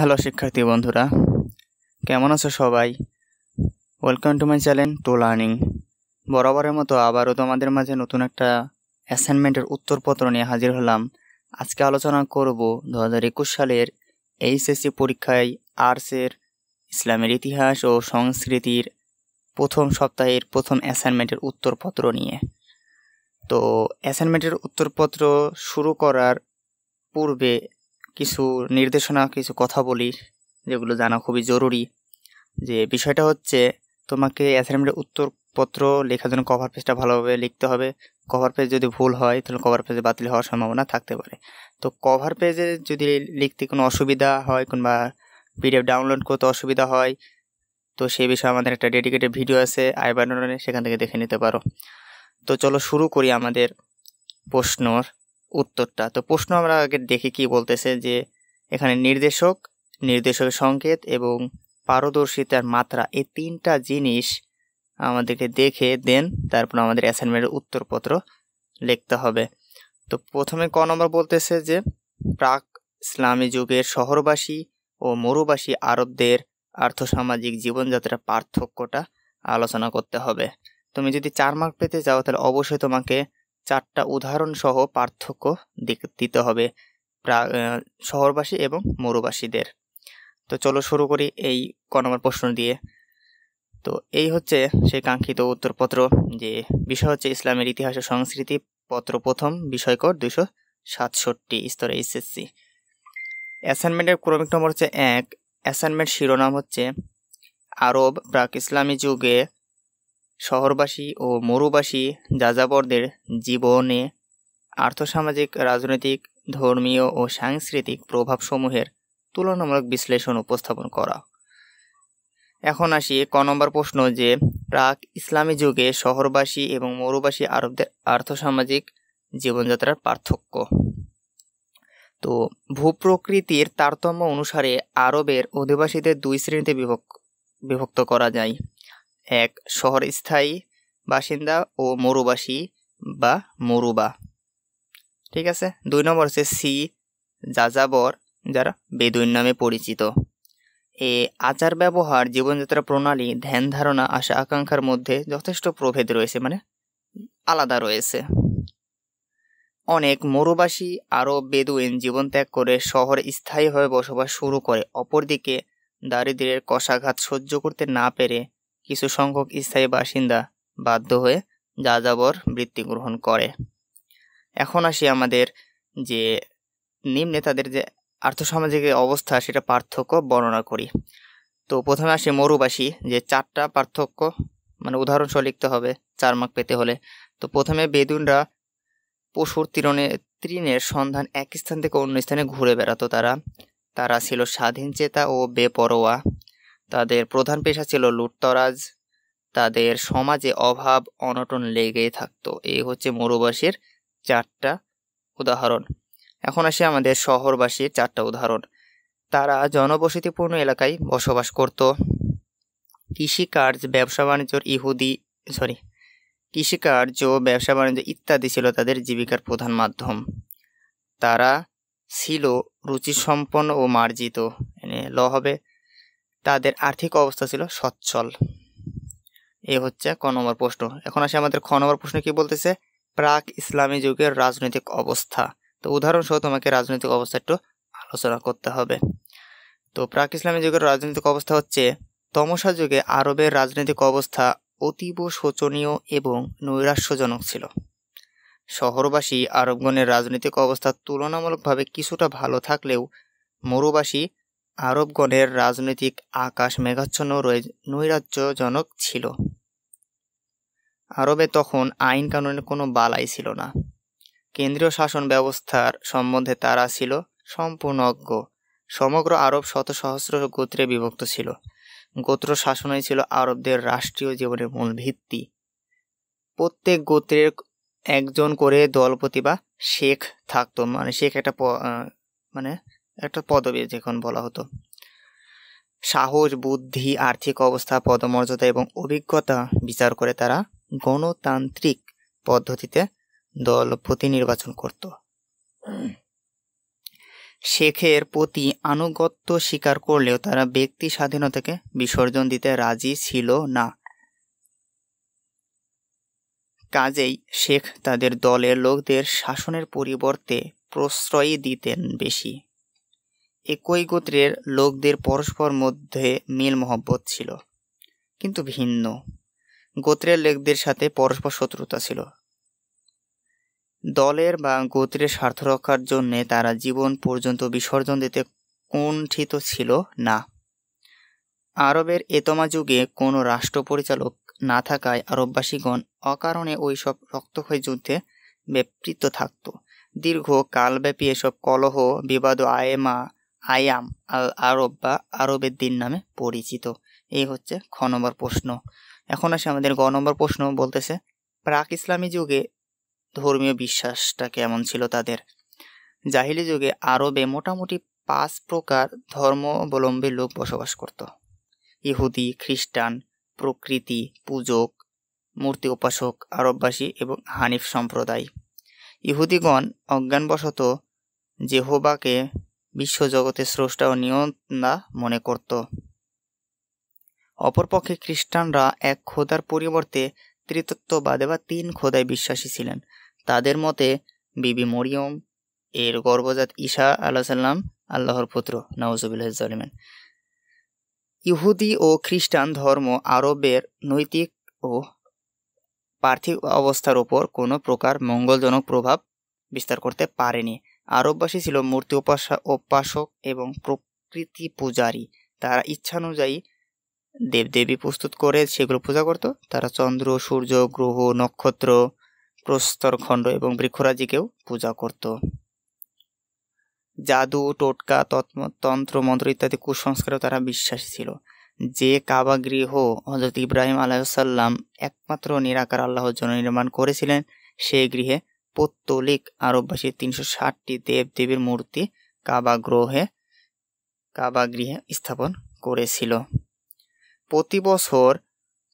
hello শিক্ষার্থী বন্ধুরা কেমন আছো সবাই welcome to my channel to learning বরাবরের মতো আবারও তোমাদের মাঝে নতুন একটা অ্যাসাইনমেন্টের উত্তরপত্র নিয়ে হাজির হলাম আজকে আলোচনা করব দু হাজার একুশ সালের এইচএসসি পরীক্ষায় আর্টসের ইসলামের ইতিহাস ও সংস্কৃতির প্রথম সপ্তাহের প্রথম অ্যাসাইনমেন্টের উত্তরপত্র নিয়ে তো অ্যাসাইনমেন্টের উত্তরপত্র শুরু করার পূর্বে কিছু নির্দেশনা কিছু কথা বলি যেগুলো জানা খুবই জরুরি যে বিষয়টা হচ্ছে তোমাকে অ্যাসাইনমেন্টের উত্তরপত্র লেখার জন্য কভার পেজটা ভালোভাবে লিখতে হবে কভার পেজ যদি ভুল হয় তাহলে কভার পেজে বাতিল হওয়ার সম্ভাবনা থাকতে পারে তো কভার পেজে যদি লিখতে কোনো অসুবিধা হয় কিংবা পিডিএফ ডাউনলোড করতে অসুবিধা হয় তো সেই বিষয়ে আমাদের একটা ডেডিকেটেড ভিডিও আছে আই বাটনে সেখান থেকে দেখে নিতে পারো তো চলো শুরু করি আমাদের প্রশ্নর উত্তরটা তো প্রশ্ন আমরা আগে দেখি কি বলতেছে যে এখানে নির্দেশক নির্দেশক সংকেত এবং পারদর্শিতার মাত্রা এই তিনটা জিনিস আমাদেরকে দেখে দেন তারপর আমাদের অ্যাসাইনমেন্টের উত্তরপত্র লিখতে হবে তো প্রথমে ক নম্বর বলতেছে যে প্রাক ইসলামী যুগের শহরবাসী ও মরুবাসী আরবদের আর্থসামাজিক জীবনযাত্রার পার্থক্যটা আলোচনা করতে হবে তুমি যদি চার মার্ক পেতে যাও তাহলে অবশ্যই তোমাকে চারটা উদাহরণসহ পার্থক্য দিতে হবে শহরবাসী এবং মরুবাসীদের তো চলো শুরু করি এই ক নম্বর প্রশ্ন দিয়ে তো এই হচ্ছে সেই কাঙ্ক্ষিত উত্তরপত্র যে বিষয় হচ্ছে ইসলামের ইতিহাস ও সংস্কৃতি পত্র প্রথম বিষয়কর দুশো সাতষট্টি স্তরে এসএসসি অ্যাসাইনমেন্টের ক্রমিক নম্বর হচ্ছে এক অ্যাসাইনমেন্ট শিরোনাম হচ্ছে আরব প্রাক ইসলামী যুগে শহরবাসী ও মরুবাসী যাযাবরদের জীবনে আর্থসামাজিক রাজনৈতিক ধর্মীয় ও সাংস্কৃতিক প্রভাবসমূহের তুলনামূলক বিশ্লেষণ উপস্থাপন করা এখন আসি ক নম্বর প্রশ্ন যে প্রাক ইসলামী যুগে শহরবাসী এবং মরুবাসী আরবদের আর্থসামাজিক জীবনযাত্রার পার্থক্য তো ভূপ্রকৃতির তারতম্য অনুসারে আরবের অধিবাসীদের দুই শ্রেণীতে বিভক্ত করা যায় এক শহর স্থায়ী বাসিন্দা ও মরুবাসী বা মরুবা ঠিক আছে দুই নম্বর হচ্ছে সি যাযাবর যারা বেদুইন নামে পরিচিত এ আচার ব্যবহার জীবনযাত্রা প্রণালী ধ্যান ধারণা আশা আকাঙ্ক্ষার মধ্যে যথেষ্ট প্রভেদ রয়েছে মানে আলাদা রয়েছে অনেক মরুবাসী আরও বেদুইন জীবন ত্যাগ করে শহর স্থায়ীভাবে বসবাস শুরু করে অপরদিকে দারিদ্রের কষাঘাত সহ্য করতে না পেরে কিছু সংখ্যক স্থায়ী বাসিন্দা বাধ্য হয়ে যাযাবর বৃত্তি গ্রহণ করে এখন আসি আমাদের যে নিম্নে তাদের যে আর্থসামাজিক অবস্থা সেটা পার্থক্য বর্ণনা করি তো প্রথমে আসে মরুবাসী যে চারটা পার্থক্য মানে উদাহরণসহ লিখতে হবে চার মাক পেতে হলে তো প্রথমে বেদুনরা পশুর তিরণে তৃণের সন্ধান এক স্থান থেকে অন্য স্থানে ঘুরে বেড়াতো তারা তারা ছিল স্বাধীন চেতা ও বেপরোয়া তাদের প্রধান পেশা ছিল লুটতরাজ তাদের সমাজে অভাব অনটন লেগে থাকতো এই হচ্ছে মরুবাসীর চারটা উদাহরণ এখন আসে আমাদের শহরবাসীর চারটা উদাহরণ তারা জনবসতিপূর্ণ এলাকায় বসবাস করত কৃষিকার্য ব্যবসা বাণিজ্যর ইহুদি সরি কৃষিকার্য ব্যবসা বাণিজ্য ইত্যাদি ছিল তাদের জীবিকার প্রধান মাধ্যম তারা ছিল রুচিসম্পন্ন ও মার্জিত এনে ল হবে তাদের আর্থিক অবস্থা ছিল সচ্ছল এ হচ্ছে ক নম্বর প্রশ্ন এখন আসে আমাদের খ নম্বর প্রশ্ন কি বলতেছে প্রাক ইসলামী যুগের রাজনৈতিক অবস্থা তো উদাহরণস্বরূপ তোমাকে রাজনৈতিক অবস্থা একটু আলোচনা করতে হবে তো প্রাক ইসলামী যুগের রাজনৈতিক অবস্থা হচ্ছে তমসা যুগে আরবের রাজনৈতিক অবস্থা অতীব শোচনীয় এবং নৈরাশ্যজনক ছিল শহরবাসী আরবগণের রাজনৈতিক অবস্থা তুলনামূলকভাবে কিছুটা ভালো থাকলেও মরুবাসী আরবগণের রাজনৈতিক আকাশ মেঘাচ্ছন্ন নৈরাজ্যজনক ছিল আরবে তখন আইন কানুনের কোনো বালাই ছিল না কেন্দ্রীয় শাসন ব্যবস্থার সম্বন্ধে তারা ছিল সম্পূর্ণ অজ্ঞ সমগ্র আরব শত সহস্র গোত্রে বিভক্ত ছিল গোত্র শাসনই ছিল আরবদের রাষ্ট্রীয় জীবনের মূল ভিত্তি প্রত্যেক গোত্রের একজন করে দলপতি বা শেখ থাকতো মানে শেখ একটা মানে একটা পদবি যখন বলা হতো সাহস বুদ্ধি আর্থিক অবস্থা পদমর্যাদা এবং অভিজ্ঞতা বিচার করে তারা গণতান্ত্রিক পদ্ধতিতে দল নির্বাচন করত শেখের প্রতি আনুগত্য স্বীকার করলেও তারা ব্যক্তি স্বাধীনতাকে বিসর্জন দিতে রাজি ছিল না কাজেই শেখ তাদের দলের লোকদের শাসনের পরিবর্তে প্রশ্রয় দিতেন বেশি একই গোত্রের লোকদের পরস্পর মধ্যে মিল মহব্বত ছিল কিন্তু ভিন্ন গোত্রের লোকদের সাথে পরস্পর শত্রুতা ছিল দলের বা গোত্রের স্বার্থ রক্ষার জন্যে তারা জীবন পর্যন্ত বিসর্জন দিতে কুণ্ঠিত ছিল না আরবের এতমা যুগে কোনো রাষ্ট্র পরিচালক না থাকায় আরববাসীগণ অকারণে ওই সব রক্তক্ষয় যুদ্ধে ব্যাপৃত থাকত দীর্ঘ কালব্যাপী এসব কলহ বিবাদ আয়েমা আয়াম আল আরব বা আরবের দিন নামে পরিচিত এই হচ্ছে খ নম্বর প্রশ্ন এখন আসে আমাদের গ নম্বর প্রশ্ন বলতেছে প্রাক ইসলামী যুগে ধর্মীয় বিশ্বাসটা কেমন ছিল তাদের জাহিলি যুগে আরবে মোটামুটি পাঁচ প্রকার ধর্মাবলম্বী লোক বসবাস করত ইহুদি খ্রিস্টান প্রকৃতি পূজক মূর্তি উপাসক আরববাসী এবং হানিফ সম্প্রদায় ইহুদিগণ অজ্ঞানবশত জেহোবাকে বিশ্বজগতে স্রষ্টা ও নিয়ন্তা মনে করত অপরপক্ষে খ্রিস্টানরা এক খোদার পরিবর্তে ত্রিতত্ববাদে বা তিন খোদায় বিশ্বাসী ছিলেন তাদের মতে বিবি মরিয়ম এর গর্ভজাত ঈশা আল্লাহ সাল্লাম আল্লাহর পুত্র নওয়াজুবিল্লাহ ইহুদি ও খ্রিস্টান ধর্ম আরবের নৈতিক ও পার্থিব অবস্থার ওপর কোনো প্রকার মঙ্গলজনক প্রভাব বিস্তার করতে পারেনি আরববাসী ছিল মূর্তি উপাসা উপাসক এবং প্রকৃতি পূজারী তারা ইচ্ছানুযায়ী দেবদেবী প্রস্তুত করে সেগুলো পূজা করত তারা চন্দ্র সূর্য গ্রহ নক্ষত্র প্রস্তর খণ্ড এবং বৃক্ষরাজিকেও পূজা করত জাদু টোটকা তন্ত্র মন্ত্র ইত্যাদি কুসংস্কারেও তারা বিশ্বাসী ছিল যে কাবা গৃহ হজরত ইব্রাহিম আলাইসাল্লাম একমাত্র নিরাকার আল্লাহর জন্য নির্মাণ করেছিলেন সেই গৃহে পৌত্তলিক আরববাসী তিনশো ষাটটি দেব দেবীর মূর্তি কাবা গ্রহে কাবা গৃহে স্থাপন করেছিল প্রতি বছর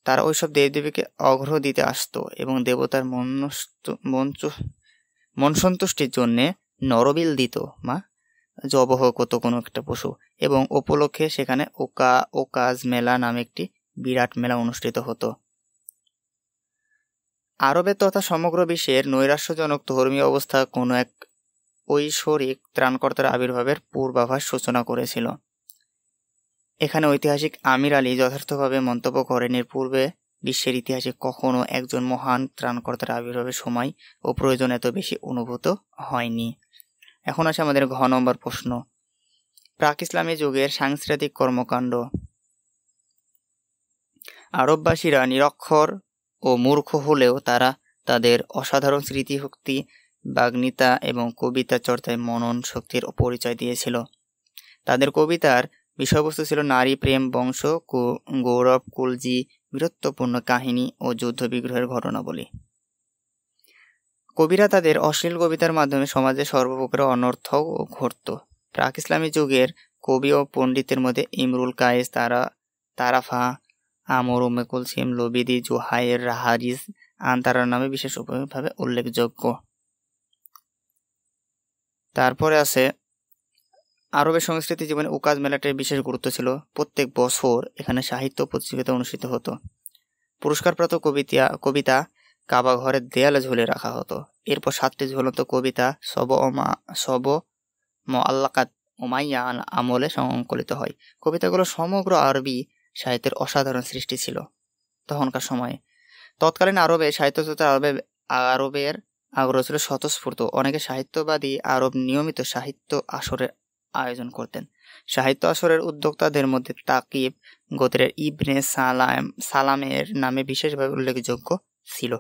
তারা ওইসব দেবদেবীকে অগ্রহ দিতে আসতো এবং দেবতার মন সন্তুষ্টির জন্যে নরবিল দিত মা জবহ কত কোনো একটা পশু এবং উপলক্ষে সেখানে ওকা ওকাজ মেলা নামে একটি বিরাট মেলা অনুষ্ঠিত হতো আরবে তথা সমগ্র বিশ্বের নৈরাশ্যজনক ধর্মীয় অবস্থা কোনো এক ঐশ্বরিক ত্রাণকর্তার আবির্ভাবের পূর্বাভাস সূচনা করেছিল এখানে ঐতিহাসিক আমির আলী যথার্থভাবে মন্তব্য করেন এর পূর্বে বিশ্বের ইতিহাসে কখনও একজন মহান ত্রাণকর্তার আবির্ভাবের সময় ও প্রয়োজন এত বেশি অনুভূত হয়নি এখন আছে আমাদের ঘ নম্বর প্রশ্ন প্রাক ইসলামী যুগের সাংস্কৃতিক কর্মকাণ্ড আরববাসীরা নিরক্ষর ও মূর্খ হলেও তারা তাদের অসাধারণ স্মৃতিশক্তি বাগ্নিতা এবং কবিতা চর্চায় মনন শক্তির পরিচয় দিয়েছিল তাদের কবিতার বিষয়বস্তু ছিল নারী প্রেম বংশ গৌরব কুলজি বীরত্বপূর্ণ কাহিনী ও যুদ্ধবিগ্রহের ঘটনাবলী কবিরা তাদের অশ্লীল কবিতার মাধ্যমে সমাজে সর্বপ্রকার অনর্থ ঘটত প্রাক ইসলামী যুগের কবি ও পণ্ডিতের মধ্যে ইমরুল কায়েস তারা তারাফা আমর উমে কুলসিম লোবিদি জুহাইর রাহারিস আন্তারার নামে বিশেষভাবে উল্লেখযোগ্য তারপরে আছে আরবের সংস্কৃতি জীবনে উকাজ মেলাটির বিশেষ গুরুত্ব ছিল প্রত্যেক বছর এখানে সাহিত্য প্রতিযোগিতা অনুষ্ঠিত হতো পুরস্কারপ্রাপ্ত কবিতা কবিতা কাবা ঘরের দেয়ালে ঝুলে রাখা হতো এরপর সাতটি ঝুলন্ত কবিতা সব ওমা সব আল্লাকাত ওমাইয়া আমলে সংকলিত হয় কবিতাগুলো সমগ্র আরবি সাহিত্যের অসাধারণ সৃষ্টি ছিল তখনকার সময়ে তৎকালীন আরবে সাহিত্য আরবে আরবের আগ্রহ ছিল স্বতঃস্ফূর্ত অনেকে সাহিত্যবাদী আরব নিয়মিত সাহিত্য আসরের আয়োজন করতেন সাহিত্য আসরের উদ্যোক্তাদের মধ্যে তাকিব গোত্রের ইবনে সালাম সালামের নামে বিশেষভাবে উল্লেখযোগ্য ছিল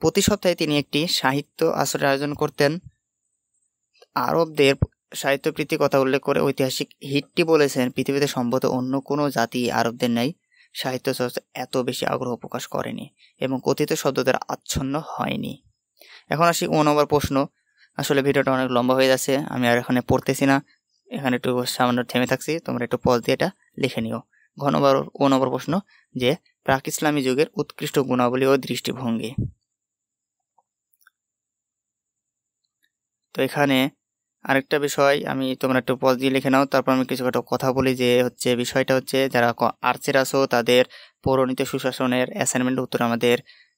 প্রতি সপ্তাহে তিনি একটি সাহিত্য আসরের আয়োজন করতেন আরবদের সাহিত্যপ্রীতি কথা উল্লেখ করে ঐতিহাসিক হিটটি বলেছেন পৃথিবীতে সম্ভবত অন্য কোনো জাতি আরবদের নেই সাহিত্য চর্চা এত বেশি আগ্রহ প্রকাশ করেনি এবং কথিত শব্দ দ্বারা আচ্ছন্ন হয়নি এখন আসি ও নম্বর প্রশ্ন আসলে ভিডিওটা অনেক লম্বা হয়ে যাচ্ছে আমি আর এখানে পড়তেছি না এখানে একটু সামান্য থেমে থাকছি তোমরা একটু পজ দিয়ে এটা লিখে নিও ঘন ও নম্বর প্রশ্ন যে প্রাক ইসলামী যুগের উৎকৃষ্ট গুণাবলী ও দৃষ্টিভঙ্গি তো এখানে আরেকটা বিষয় আমি তোমরা একটু পজ দিয়ে লিখে নাও তারপর আমি কিছু একটা কথা বলি যে হচ্ছে বিষয়টা হচ্ছে যারা আর্চের আসো তাদের পৌরনীতি সুশাসনের অ্যাসাইনমেন্ট উত্তর আমাদের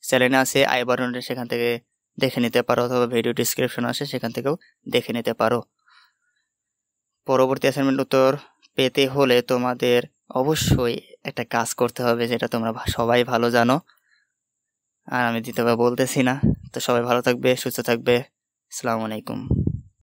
চ্যানেলে আছে আইবারনের সেখান থেকে দেখে নিতে পারো অথবা ভিডিও ডিসক্রিপশন আছে সেখান থেকেও দেখে নিতে পারো পরবর্তী অ্যাসাইনমেন্ট উত্তর পেতে হলে তোমাদের অবশ্যই একটা কাজ করতে হবে যেটা তোমরা সবাই ভালো জানো আর আমি দ্বিতীয়বার বলতেছি না তো সবাই ভালো থাকবে সুস্থ থাকবে আসসালামু আলাইকুম